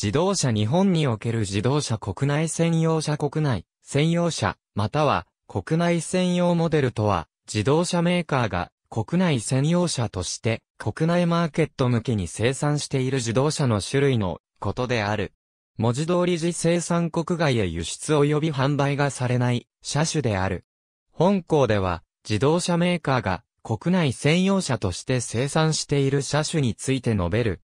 自動車日本における自動車国内専用車国内、専用車、または国内専用モデルとは、自動車メーカーが国内専用車として国内マーケット向けに生産している自動車の種類のことである。文字通り自生産国外へ輸出及び販売がされない車種である。本校では自動車メーカーが国内専用車として生産している車種について述べる。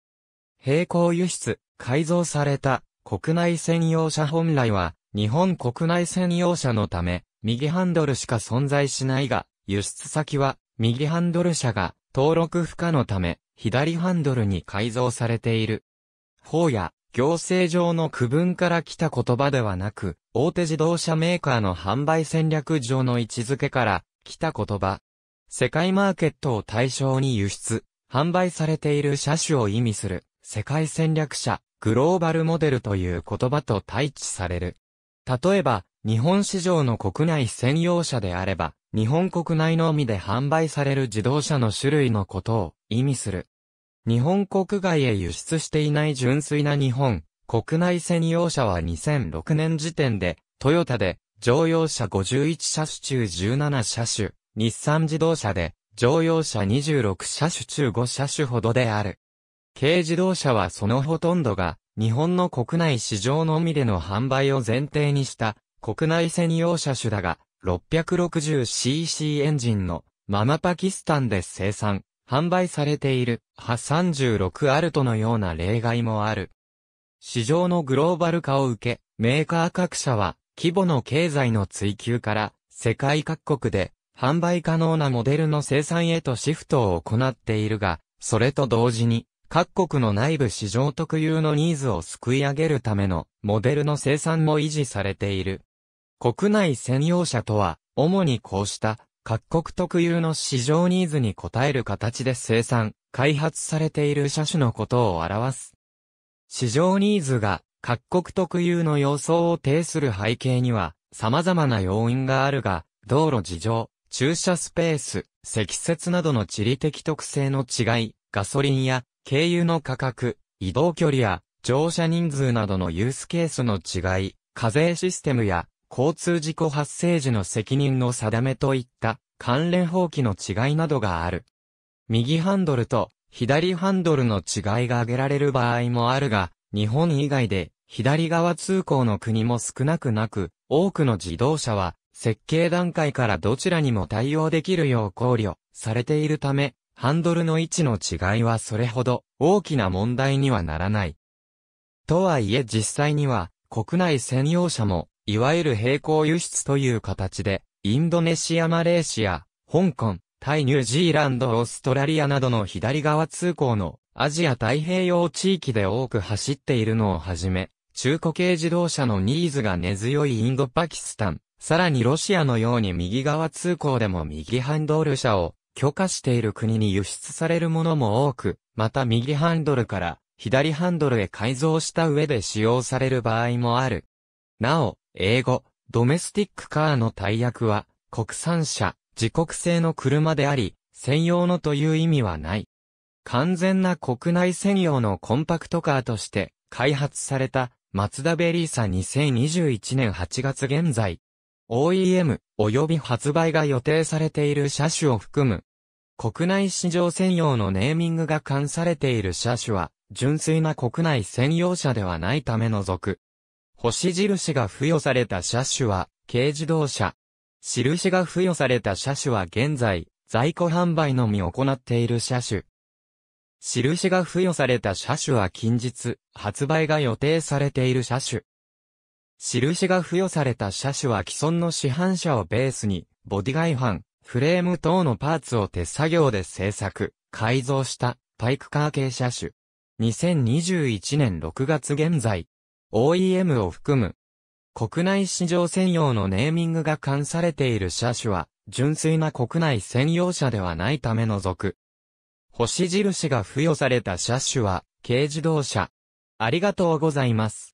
並行輸出、改造された国内専用車本来は日本国内専用車のため右ハンドルしか存在しないが輸出先は右ハンドル車が登録不可のため左ハンドルに改造されている。法や行政上の区分から来た言葉ではなく、大手自動車メーカーの販売戦略上の位置づけから来た言葉。世界マーケットを対象に輸出、販売されている車種を意味する世界戦略車グローバルモデルという言葉と対置される。例えば、日本市場の国内専用車であれば、日本国内のみで販売される自動車の種類のことを意味する。日本国外へ輸出していない純粋な日本、国内専用車は2006年時点で、トヨタで乗用車51車種中17車種、日産自動車で乗用車26車種中5車種ほどである。軽自動車はそのほとんどが、日本の国内市場のみでの販売を前提にした国内専用車種だが、660cc エンジンのママパキスタンで生産、販売されているハ36アルトのような例外もある。市場のグローバル化を受け、メーカー各社は規模の経済の追求から世界各国で販売可能なモデルの生産へとシフトを行っているが、それと同時に各国の内部市場特有のニーズをすくい上げるためのモデルの生産も維持されている。国内専用車とは、主にこうした各国特有の市場ニーズに応える形で生産、開発されている車種のことを表す。市場ニーズが各国特有の様相を呈する背景には様々な要因があるが、道路事情、駐車スペース、積雪などの地理的特性の違い、ガソリンや経由の価格、移動距離や乗車人数などのユースケースの違い、課税システムや交通事故発生時の責任の定めといった関連法規の違いなどがある。右ハンドルと左ハンドルの違いが挙げられる場合もあるが、日本以外で左側通行の国も少なくなく、多くの自動車は設計段階からどちらにも対応できるよう考慮されているため、ハンドルの位置の違いはそれほど大きな問題にはならない。とはいえ実際には国内専用車もいわゆる並行輸出という形でインドネシアマレーシア、香港、タイニュージーランドオーストラリアなどの左側通行のアジア太平洋地域で多く走っているのをはじめ、中古系自動車のニーズが根強いインドパキスタン、さらにロシアのように右側通行でも右ハンドル車を許可している国に輸出されるものも多く、また右ハンドルから左ハンドルへ改造した上で使用される場合もある。なお、英語、ドメスティックカーの大役は、国産車、自国製の車であり、専用のという意味はない。完全な国内専用のコンパクトカーとして開発されたマツダベリーサ2021年8月現在、OEM 及び発売が予定されている車種を含む。国内市場専用のネーミングが冠されている車種は、純粋な国内専用車ではないため除く。星印が付与された車種は、軽自動車。印が付与された車種は現在、在庫販売のみ行っている車種。印が付与された車種は近日、発売が予定されている車種。印が付与された車種は既存の市販車をベースに、ボディ外反、フレーム等のパーツを手作業で製作、改造したパイクカー系車種。2021年6月現在、OEM を含む、国内市場専用のネーミングが冠されている車種は、純粋な国内専用車ではないため除く。星印が付与された車種は、軽自動車。ありがとうございます。